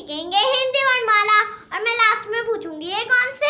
सीखेंगे हिंदी वर्णमाला और मैं लास्ट में पूछूंगी ये कौन से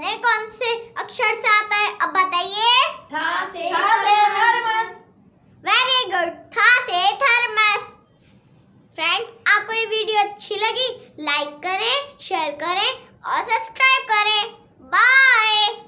ण कौन से अक्षर से आता है अब बताइए थर्मस वेरी गुड था से थर्मस फ्रेंड्स आपको ये वीडियो अच्छी लगी लाइक करें शेयर करें और सब्सक्राइब करें बाय